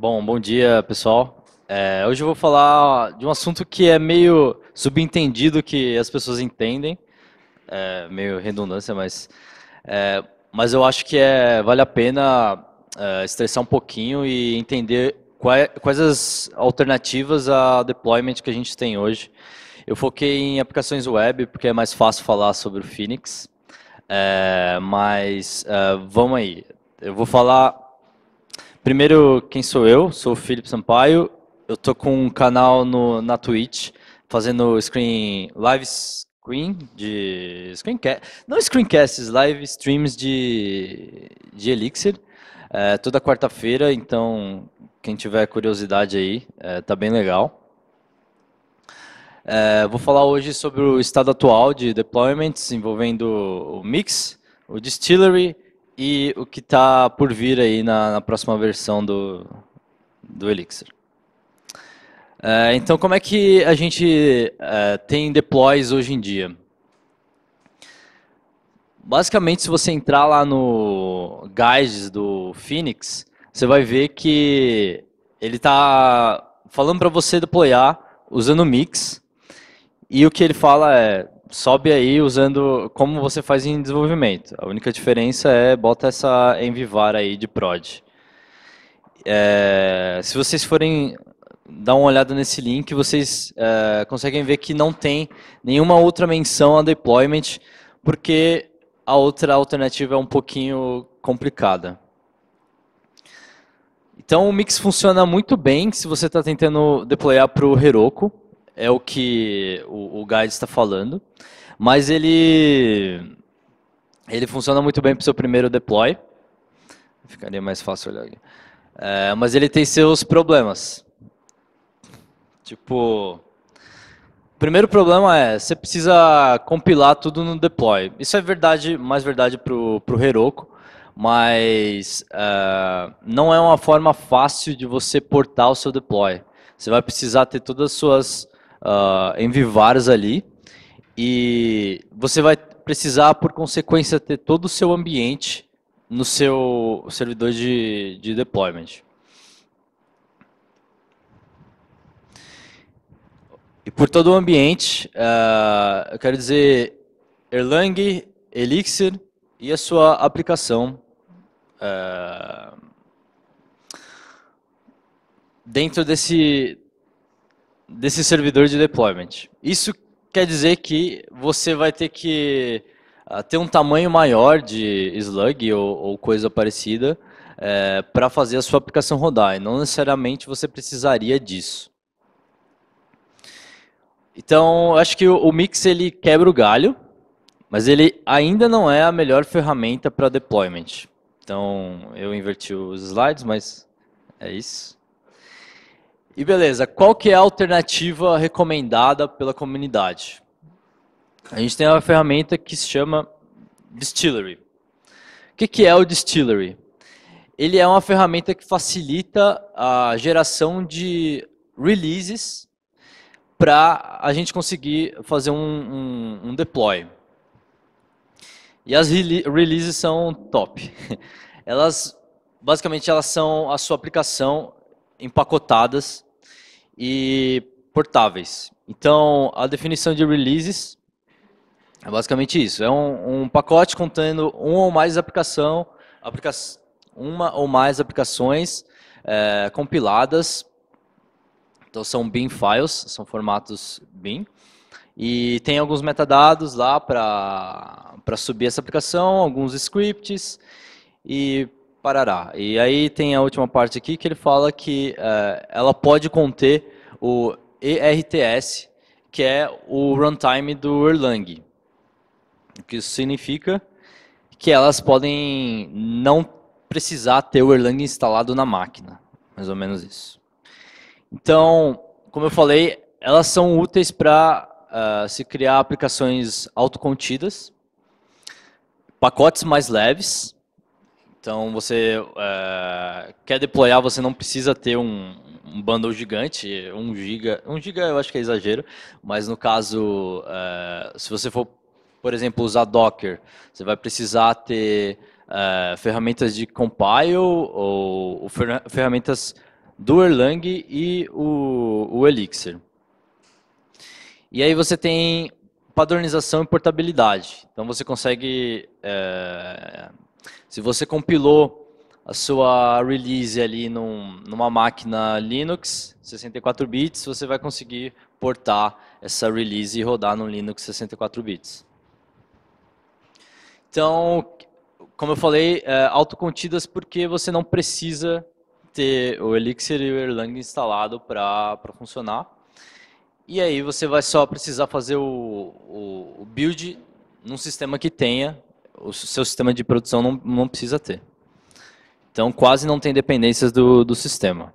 Bom, bom dia, pessoal. É, hoje eu vou falar de um assunto que é meio subentendido que as pessoas entendem, é, meio redundância, mas, é, mas eu acho que é, vale a pena é, estressar um pouquinho e entender quais, quais as alternativas a deployment que a gente tem hoje. Eu foquei em aplicações web porque é mais fácil falar sobre o Phoenix, é, mas é, vamos aí. Eu vou falar Primeiro, quem sou eu? Sou o Felipe Sampaio. Eu tô com um canal no, na Twitch, fazendo screen live screen de screencast, não screencasts, live streams de, de Elixir. É, toda quarta-feira, então quem tiver curiosidade aí, é, tá bem legal. É, vou falar hoje sobre o estado atual de deployments envolvendo o Mix, o Distillery, e o que está por vir aí na, na, próxima versão do, do Elixir. É, então, como é que a gente é, tem deploys hoje em dia? Basicamente, se você entrar lá no guides do Phoenix, você vai ver que ele está falando para você deployar usando o Mix. E o que ele fala é, sobe aí usando como você faz em desenvolvimento. A única diferença é bota essa envivar aí de prod. É, se vocês forem dar uma olhada nesse link, vocês é, conseguem ver que não tem nenhuma outra menção a deployment, porque a outra alternativa é um pouquinho complicada. Então o Mix funciona muito bem se você está tentando deployar para o Heroku é o que o, o guide está falando, mas ele ele funciona muito bem para o seu primeiro deploy. Ficaria mais fácil olhar aqui. É, mas ele tem seus problemas. Tipo, o primeiro problema é você precisa compilar tudo no deploy. Isso é verdade, mais verdade para o Heroku mas é, não é uma forma fácil de você portar o seu deploy. Você vai precisar ter todas as suas uh, ah, envivares ali e você vai precisar, por consequência, ter todo o seu ambiente no seu servidor de, de deployment. E por todo o ambiente, uh, eu quero dizer Erlang, Elixir e a sua aplicação uh, dentro desse desse servidor de deployment. Isso quer dizer que você vai ter que ah, ter um tamanho maior de slug ou, ou coisa parecida é, eh, para fazer a sua aplicação rodar. E não necessariamente você precisaria disso. Então, acho que o, o Mix ele quebra o galho, mas ele ainda não é a melhor ferramenta para deployment. Então, eu inverti os slides, mas é isso. E beleza, qual que é a alternativa recomendada pela comunidade? A gente tem uma ferramenta que se chama Distillery. O que, que é o Distillery? Ele é uma ferramenta que facilita a geração de releases para a gente conseguir fazer um, um, um deploy. E as releases são top. Elas, basicamente, elas são a sua aplicação empacotadas e portáveis. Então, a definição de releases é basicamente isso. É um, um pacote contendo uma ou mais aplicação, aplica uma ou mais aplicações é, compiladas. Então são bin files, são formatos bin. E tem alguns metadados lá para subir essa aplicação, alguns scripts e parará. E aí tem a última parte aqui que ele fala que é, ela pode conter o ERTS, que é o runtime do Erlang. O que isso significa que elas podem não precisar ter o Erlang instalado na máquina, mais ou menos isso. Então, como eu falei, elas são úteis para uh, ah, se criar aplicações autocontidas, pacotes mais leves. Então, você uh, quer deployar, você não precisa ter um, um bundle gigante, 1 giga. 1 giga eu acho que é exagero, mas no caso, uh, se você for, por exemplo, usar Docker, você vai precisar ter uh, ferramentas de compile ou, ou fer ferramentas do Erlang e o, o Elixir. E aí você tem padronização e portabilidade. Então você consegue, eh, se você compilou a sua release ali num, numa máquina Linux 64 bits, você vai conseguir portar essa release e rodar no Linux 64 bits. Então, como eu falei, é, autocontidas porque você não precisa ter o Elixir e o Erlang instalado para funcionar. E aí você vai só precisar fazer o, o, o build num sistema que tenha, o seu sistema de produção não, não precisa ter. Então, quase não tem dependências do, do sistema.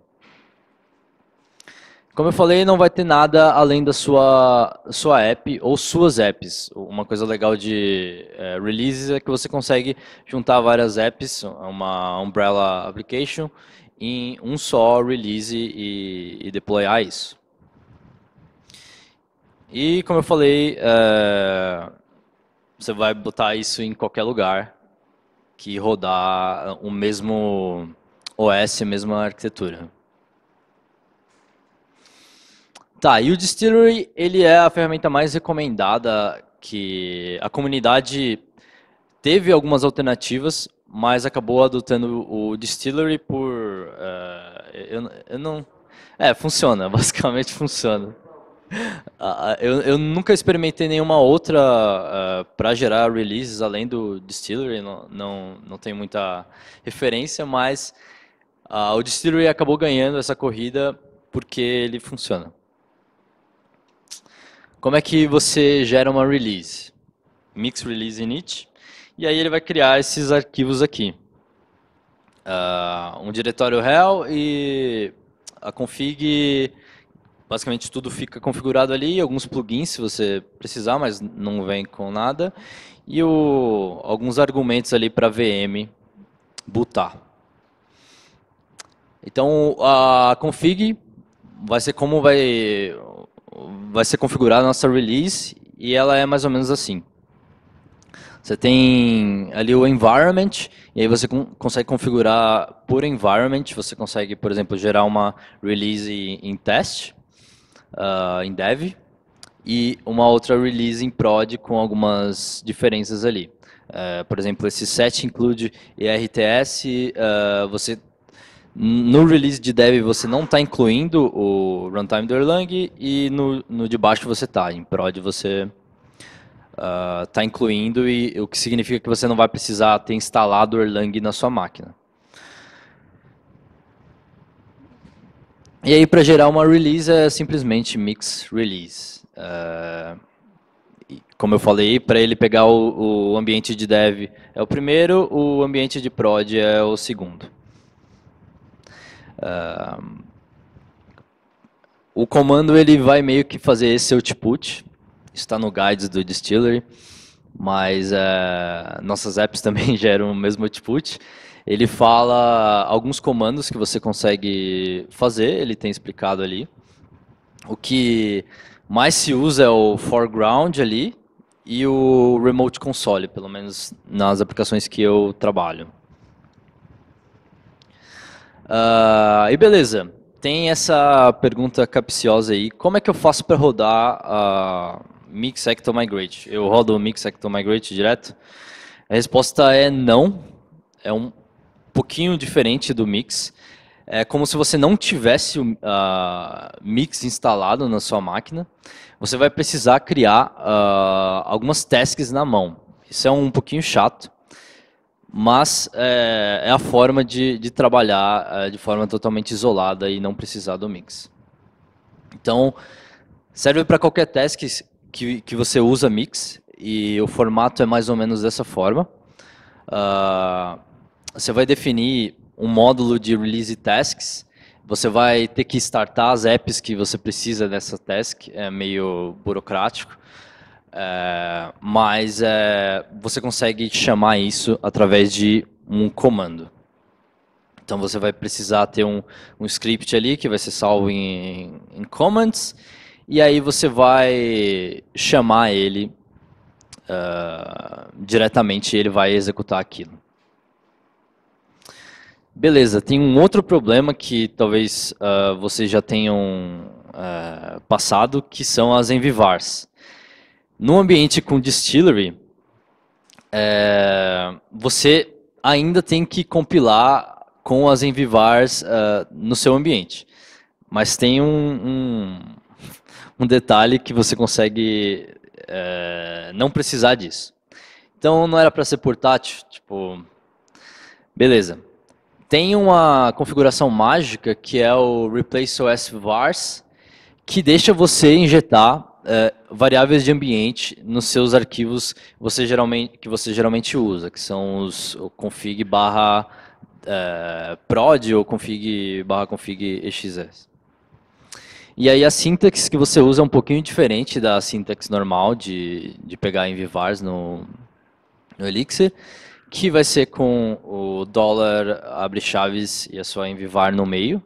Como eu falei, não vai ter nada além da sua, sua app ou suas apps. Uma coisa legal de é, releases é que você consegue juntar várias apps, uma umbrella application, em um só release e, e deployar isso. E como eu falei, é, você vai botar isso em qualquer lugar que rodar ah, o mesmo OS, a mesma arquitetura. Tá, e o Distillery, ele é a ferramenta mais recomendada que a comunidade teve algumas alternativas, mas acabou adotando o Distillery por... Uh, eu, eu não... É, funciona, basicamente funciona. Ah, ah, eu, eu, nunca experimentei nenhuma outra uh, ah, para gerar releases além do Distillery, não, não, não tenho muita referência, mas uh, o Distillery acabou ganhando essa corrida porque ele funciona. Como é que você gera uma release? Mix release init, e aí ele vai criar esses arquivos aqui. Uh, um diretório real e a config basicamente tudo fica configurado ali, alguns plugins se você precisar, mas não vem com nada, e o, alguns argumentos ali para VM bootar. Então a config vai ser como vai vai ser configurada a nossa release e ela é mais ou menos assim. Você tem ali o environment, e aí você consegue configurar por environment, você consegue, por exemplo, gerar uma release em teste uh, em dev e uma outra release em prod com algumas diferenças ali. Uh, por exemplo, esse set include ERTS, uh, eh, você no release de dev você não está incluindo o runtime do Erlang e no, no de baixo você está, em prod você está ah, uh, incluindo e o que significa que você não vai precisar ter instalado o Erlang na sua máquina. E aí, para gerar uma release, é simplesmente mix release. Uh, como eu falei, para ele pegar o, o, ambiente de dev é o primeiro, o ambiente de prod é o segundo. Uh, o comando ele vai meio que fazer esse output, está no guides do distillery, mas uh, nossas apps também geram o mesmo output. Ele fala alguns comandos que você consegue fazer, ele tem explicado ali. O que mais se usa é o foreground ali e o remote console, pelo menos nas aplicações que eu trabalho. Uh, e beleza, tem essa pergunta capciosa aí, como é que eu faço para rodar a uh, Mix Acto Migrate? Eu rodo o Mix Acto Migrate direto? A resposta é não, é um pouquinho diferente do Mix. É como se você não tivesse o uh, Mix instalado na sua máquina. Você vai precisar criar uh, algumas tasks na mão. Isso é um pouquinho chato, mas é, é a forma de, de trabalhar uh, de forma totalmente isolada e não precisar do Mix. Então, serve para qualquer task que, que você usa Mix, e o formato é mais ou menos dessa forma. Uh, você vai definir um módulo de release tasks. Você vai ter que startar as apps que você precisa dessa task. É meio burocrático. É, mas é, você consegue chamar isso através de um comando. Então você vai precisar ter um, um script ali que vai ser salvo em, em comments e aí você vai chamar ele uh, diretamente e ele vai executar aquilo. Beleza, tem um outro problema que talvez uh, vocês já tenham uh, passado, que são as envivars. No ambiente com distillery, é, você ainda tem que compilar com as envivars uh, no seu ambiente. Mas tem um, um, um detalhe que você consegue é, não precisar disso. Então não era para ser portátil, tipo, beleza tem uma configuração mágica que é o Replace OS Vars, que deixa você injetar é, variáveis de ambiente nos seus arquivos você geralmente, que você geralmente usa, que são os config barra é, prod ou config barra config xs. E aí a sintaxe que você usa é um pouquinho diferente da sintaxe normal de, de pegar em vars no, no Elixir que vai ser com o dólar abre chaves e a sua Envivar no meio.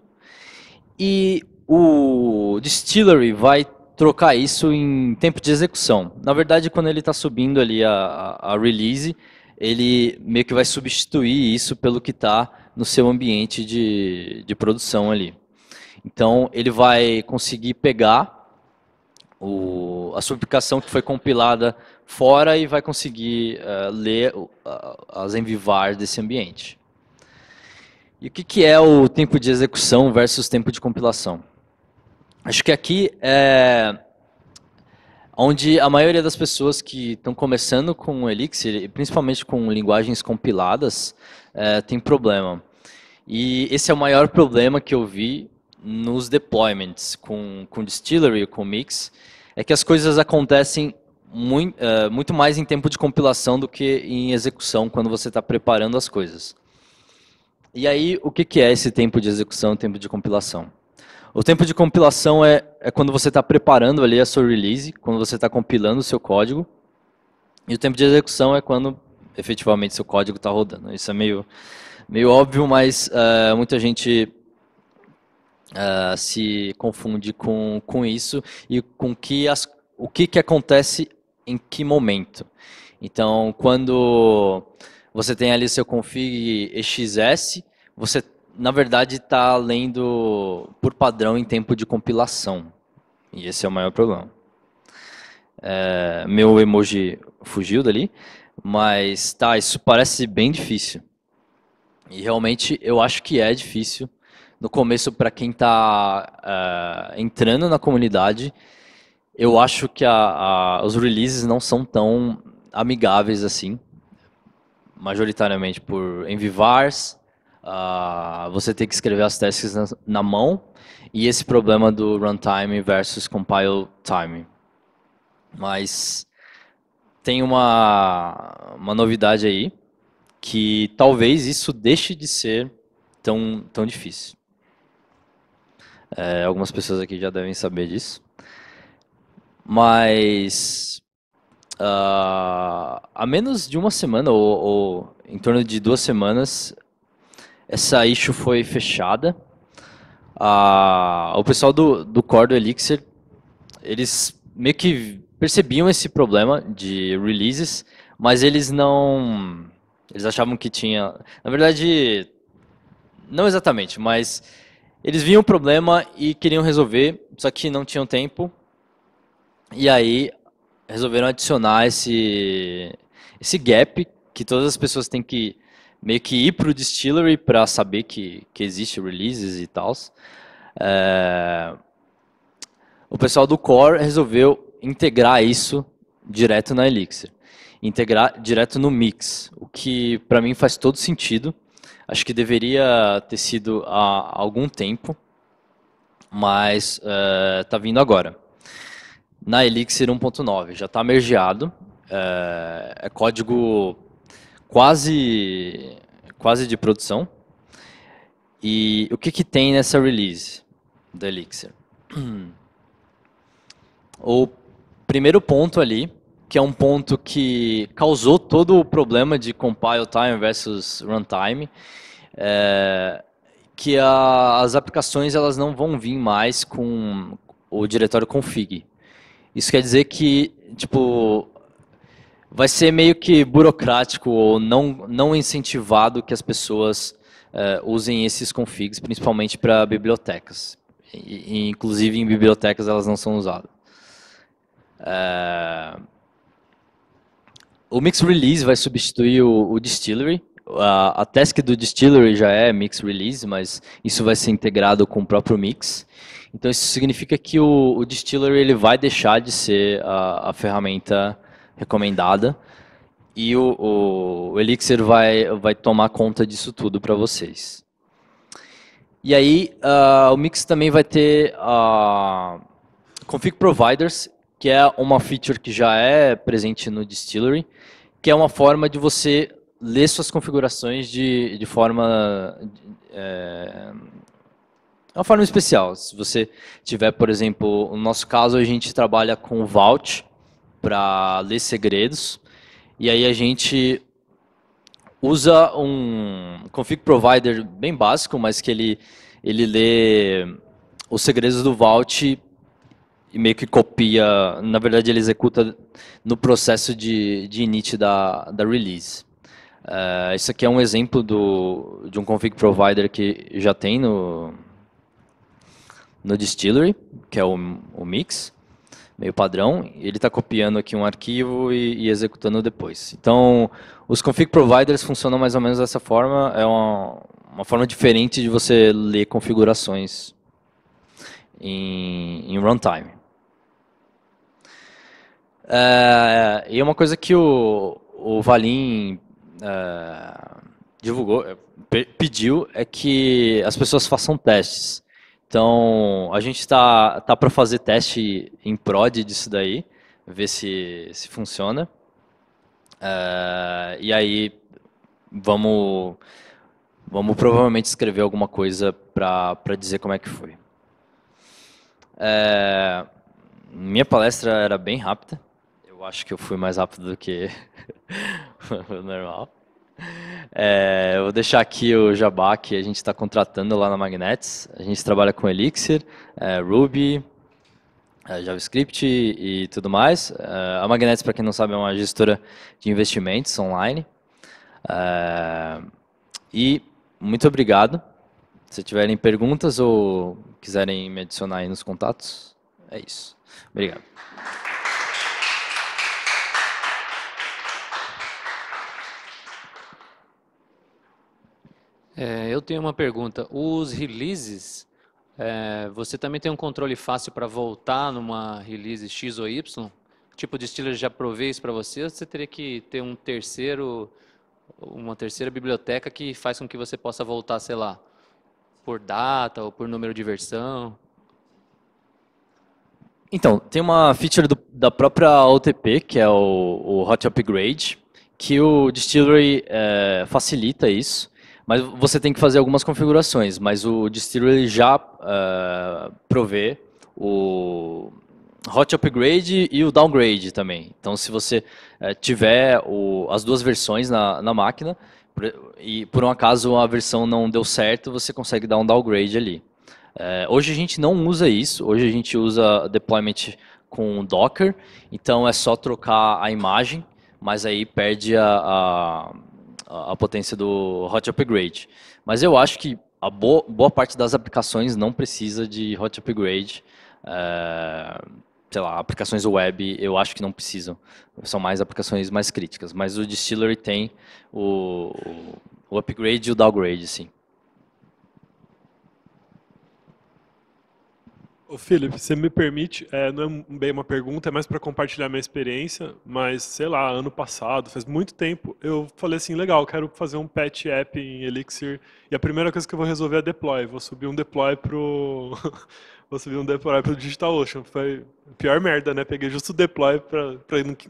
E o distillery vai trocar isso em tempo de execução. Na verdade, quando ele está subindo ali a, a, release, ele meio que vai substituir isso pelo que está no seu ambiente de, de produção ali. Então, ele vai conseguir pegar o, a subplicação que foi compilada fora e vai conseguir uh, ler uh, as envivar desse ambiente. E o que, que é o tempo de execução versus tempo de compilação? Acho que aqui é onde a maioria das pessoas que estão começando com o Elixir, principalmente com linguagens compiladas, é, tem problema. E esse é o maior problema que eu vi nos deployments com, com distillery, com mix, é que as coisas acontecem muito, uh, eh, muito mais em tempo de compilação do que em execução, quando você está preparando as coisas. E aí, o que, que é esse tempo de execução e tempo de compilação? O tempo de compilação é, é quando você está preparando ali a sua release, quando você está compilando o seu código. E o tempo de execução é quando efetivamente seu código está rodando. Isso é meio, meio óbvio, mas uh, muita gente uh, se confunde com, com isso e com que as, o que, que acontece em que momento. Então, quando você tem ali seu config xs você na verdade está lendo por padrão em tempo de compilação. E esse é o maior problema. É, meu emoji fugiu dali, mas tá, isso parece bem difícil. E realmente eu acho que é difícil no começo para quem está uh, eh, entrando na comunidade, eu acho que a, a, os releases não são tão amigáveis assim, majoritariamente por envivars, uh, você tem que escrever as tasks na, na mão, e esse problema do runtime versus compile time. Mas tem uma, uma novidade aí, que talvez isso deixe de ser tão, tão difícil. É, algumas pessoas aqui já devem saber disso. Mas uh, ah, há menos de uma semana, ou, ou, em torno de duas semanas, essa issue foi fechada. Uh, o pessoal do, do Core do Elixir, eles meio que percebiam esse problema de releases, mas eles não... Eles achavam que tinha... Na verdade, não exatamente, mas eles viam o problema e queriam resolver, só que não tinham tempo. E aí resolveram adicionar esse esse gap que todas as pessoas têm que meio que ir para o distillery para saber que, que existe releases e tal. É... Eh, o pessoal do Core resolveu integrar isso direto na Elixir, integrar direto no mix, o que para mim faz todo sentido. Acho que deveria ter sido há algum tempo, mas está eh, vindo agora. Na Elixir 1.9, já está mergeado. Eh, é código quase, quase de produção. E o que, que tem nessa release da Elixir? O primeiro ponto ali que é um ponto que causou todo o problema de compile time versus runtime, é, que a, as aplicações elas não vão vir mais com o diretório config. Isso quer dizer que tipo vai ser meio que burocrático ou não não incentivado que as pessoas é, usem esses configs, principalmente para bibliotecas. E, inclusive em bibliotecas elas não são usadas. É, o Mix Release vai substituir o, o Distillery. A, a task do Distillery já é Mix Release, mas isso vai ser integrado com o próprio Mix. Então isso significa que o, o Distillery ele vai deixar de ser a, a ferramenta recomendada e o, o, o, Elixir vai, vai tomar conta disso tudo para vocês. E aí uh, o Mix também vai ter uh, Config Providers, que é uma feature que já é presente no Distillery, que é uma forma de você ler suas configurações de, de forma. É, é, uma forma especial. Se você tiver, por exemplo, no nosso caso, a gente trabalha com o Vault para ler segredos. E aí a gente usa um config provider bem básico, mas que ele, ele lê os segredos do Vault e meio que copia, na verdade ele executa no processo de, de init da, da release. Uh, isso aqui é um exemplo do, de um config provider que já tem no, no Distillery, que é o, o mix, meio padrão. Ele está copiando aqui um arquivo e, e, executando depois. Então, os config providers funcionam mais ou menos dessa forma. É uma, uma forma diferente de você ler configurações em, em runtime. É, e é uma coisa que o, o Valim é, divulgou, é, pediu, é que as pessoas façam testes. Então, a gente está tá, tá para fazer teste em prod disso daí, ver se, se funciona. É, e aí, vamos, vamos provavelmente escrever alguma coisa para dizer como é que foi. É, minha palestra era bem rápida acho que eu fui mais rápido do que o normal. É, eu vou deixar aqui o jabá que a gente está contratando lá na Magnets. A gente trabalha com Elixir, é, Ruby, é, JavaScript e, e tudo mais. É, a Magnets, para quem não sabe, é uma gestora de investimentos online. É, e muito obrigado. Se tiverem perguntas ou quiserem me adicionar aí nos contatos, é isso. Obrigado. É, eu tenho uma pergunta. Os releases, é, você também tem um controle fácil para voltar numa release X ou Y? Tipo, o distiller já provê isso para você? Ou você teria que ter um terceiro, uma terceira biblioteca que faz com que você possa voltar, sei lá, por data ou por número de versão? Então, tem uma feature do, da própria OTP, que é o, o Hot Upgrade, que o Distillery é, facilita isso. Mas você tem que fazer algumas configurações, mas o Distiller ele já uh, provê o hot upgrade e o downgrade também. Então, se você uh, tiver o, as duas versões na, na máquina e por um acaso a versão não deu certo, você consegue dar um downgrade ali. Uh, hoje a gente não usa isso, hoje a gente usa deployment com Docker, então é só trocar a imagem, mas aí perde a, a a, potência do hot upgrade. Mas eu acho que a boa, boa parte das aplicações não precisa de hot upgrade. É, sei lá, aplicações web eu acho que não precisam. São mais aplicações mais críticas. Mas o Distillery tem o, o upgrade e o downgrade, sim. O Felipe, você me permite, é, não é bem uma pergunta, é mais para compartilhar minha experiência, mas sei lá, ano passado, faz muito tempo, eu falei assim, legal, quero fazer um patch app em Elixir e a primeira coisa que eu vou resolver é deploy, vou subir um deploy pro vou subir um deploy pro DigitalOcean, foi pior merda, né? Peguei justo o deploy para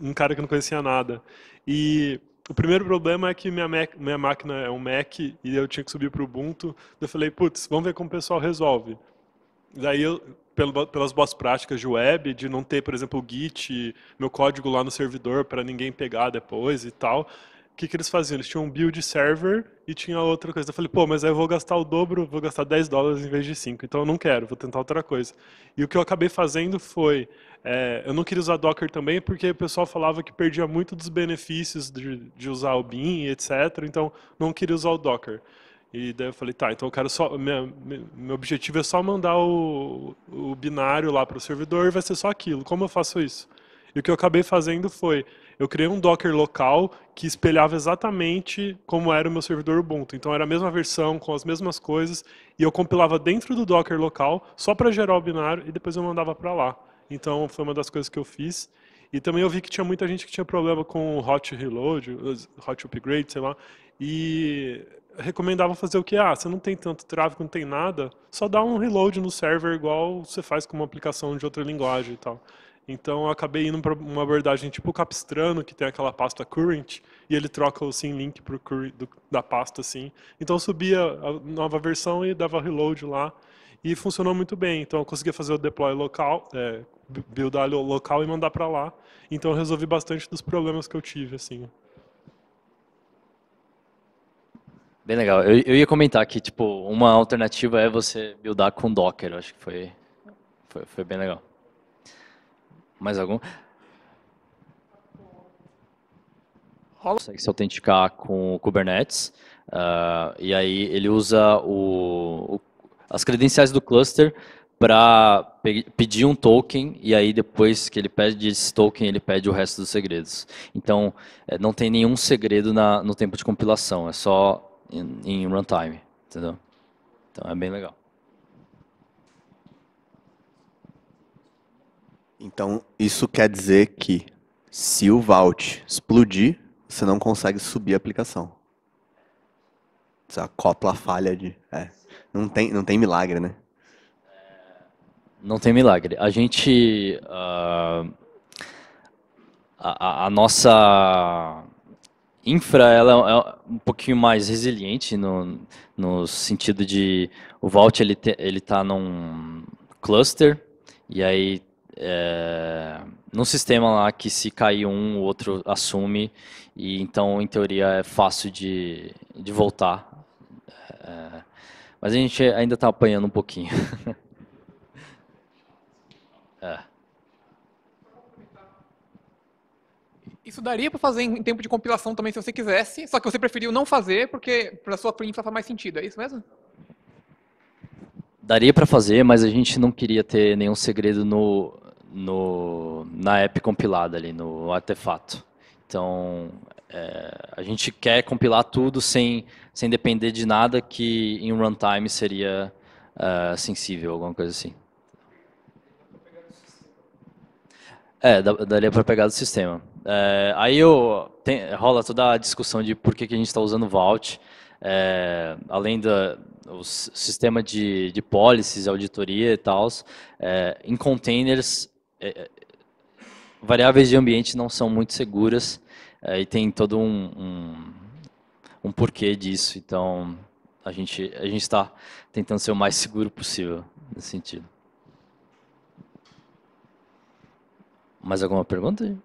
um cara que não conhecia nada. E o primeiro problema é que minha, Mac, minha máquina é um Mac e eu tinha que subir para o Ubuntu. Eu falei, putz, vamos ver como o pessoal resolve. Daí eu pelas boas práticas de web, de não ter, por exemplo, o Git, meu código lá no servidor para ninguém pegar depois e tal. O que, que eles faziam? Eles tinham um build server e tinha outra coisa. Eu falei, pô, mas aí eu vou gastar o dobro, vou gastar 10 dólares em vez de 5, então eu não quero, vou tentar outra coisa. E o que eu acabei fazendo foi, é, eu não queria usar Docker também, porque o pessoal falava que perdia muito dos benefícios de, de usar o BIM, etc, então não queria usar o Docker. E daí eu falei, tá, então eu quero só. Minha, meu objetivo é só mandar o, o binário lá para o servidor e vai ser só aquilo. Como eu faço isso? E o que eu acabei fazendo foi, eu criei um Docker local que espelhava exatamente como era o meu servidor Ubuntu. Então era a mesma versão, com as mesmas coisas, e eu compilava dentro do Docker local, só para gerar o binário, e depois eu mandava para lá. Então foi uma das coisas que eu fiz. E também eu vi que tinha muita gente que tinha problema com hot reload, hot upgrade, sei lá. E recomendava fazer o que? Ah, você não tem tanto tráfego, não tem nada, só dá um reload no server igual você faz com uma aplicação de outra linguagem e tal. Então eu acabei indo para uma abordagem tipo o Capistrano, que tem aquela pasta current, e ele troca o link pro current do, da pasta assim. Então eu subia a nova versão e dava reload lá, e funcionou muito bem. Então eu conseguia fazer o deploy local, é, buildar local e mandar para lá. Então eu resolvi bastante dos problemas que eu tive assim. Bem legal. Eu, eu, ia comentar que tipo uma alternativa é você buildar com Docker. Eu acho que foi, foi, foi bem legal. Mais algum? Rola. Consegue se autenticar com o Kubernetes. Uh, e aí ele usa o, o, as credenciais do cluster para pe pedir um token e aí depois que ele pede esse token ele pede o resto dos segredos. Então eh, não tem nenhum segredo na, no tempo de compilação. É só em, runtime, entendeu? Então é bem legal. Então, isso quer dizer que se o vault explodir, você não consegue subir a aplicação. Você acopla a falha de. É. Não, tem, não tem milagre, né? Não tem milagre. A gente. Uh, a, a, nossa infra ela é um pouquinho mais resiliente no, no sentido de o Vault ele te, ele está num cluster e aí é, num sistema lá que se cair um o outro assume e então em teoria é fácil de, de voltar é, mas a gente ainda está apanhando um pouquinho Isso daria para fazer em tempo de compilação também se você quisesse, só que você preferiu não fazer porque para sua print faz mais sentido, é isso mesmo? Daria para fazer, mas a gente não queria ter nenhum segredo no, no na app compilada ali, no artefato. Então, é, a gente quer compilar tudo sem, sem depender de nada que em runtime seria uh, sensível, alguma coisa assim. É, daria para pegar do sistema. É, aí eu, tem, rola toda a discussão de por que, que a gente está usando Vault, é, além do sistema de, de policies, auditoria e tal, é, em containers, é, é, variáveis de ambiente não são muito seguras é, e tem todo um, um, um porquê disso. Então, a gente a gente está tentando ser o mais seguro possível nesse sentido. Mais alguma pergunta?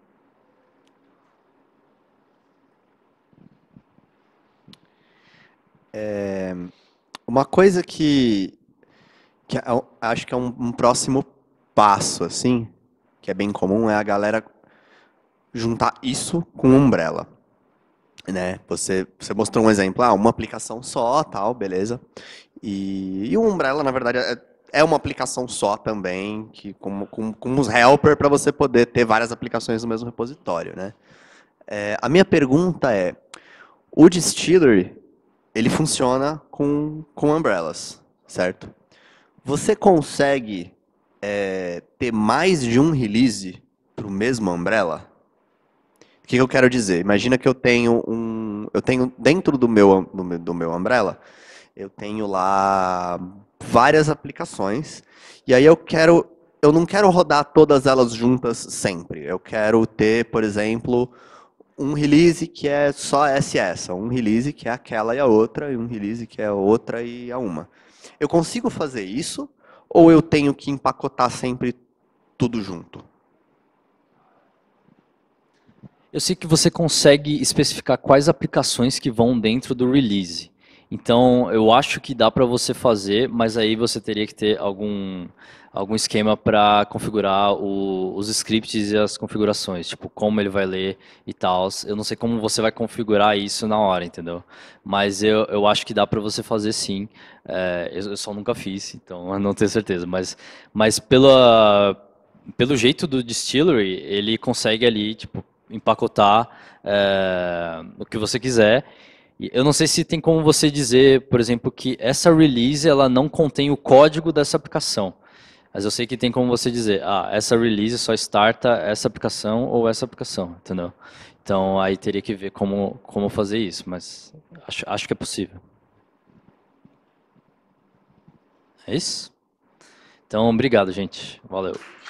É, uma coisa que, que é, acho que é um, um próximo passo, assim, que é bem comum, é a galera juntar isso com Umbrella. Né? Você, você mostrou um exemplo, ah, uma aplicação só, tal, beleza. E, e o Umbrella, na verdade, é, é uma aplicação só também, que com, com, com uns helper para você poder ter várias aplicações no mesmo repositório. Né? É, a minha pergunta é, o distillery ele funciona com, com umbrellas, certo? Você consegue é, ter mais de um release para o mesmo umbrella? O que eu quero dizer? Imagina que eu tenho um, eu tenho dentro do meu do meu, do meu umbrella, eu tenho lá várias aplicações e aí eu quero eu não quero rodar todas elas juntas sempre. Eu quero ter, por exemplo, um release que é só essa e essa, um release que é aquela e a outra, e um release que é outra e a uma. Eu consigo fazer isso ou eu tenho que empacotar sempre tudo junto? Eu sei que você consegue especificar quais aplicações que vão dentro do release. Então, eu acho que dá para você fazer, mas aí você teria que ter algum algum esquema para configurar o, os scripts e as configurações, tipo como ele vai ler e tal. Eu não sei como você vai configurar isso na hora, entendeu? Mas eu, eu acho que dá para você fazer sim. É, eu, eu, só nunca fiz, então não tenho certeza. Mas, mas pela, pelo jeito do distillery, ele consegue ali tipo empacotar é, o que você quiser. Eu não sei se tem como você dizer, por exemplo, que essa release ela não contém o código dessa aplicação. Mas eu sei que tem como você dizer, ah, essa release só starta essa aplicação ou essa aplicação, entendeu? Então aí teria que ver como, como fazer isso, mas acho, acho que é possível. É isso? Então, obrigado, gente. Valeu.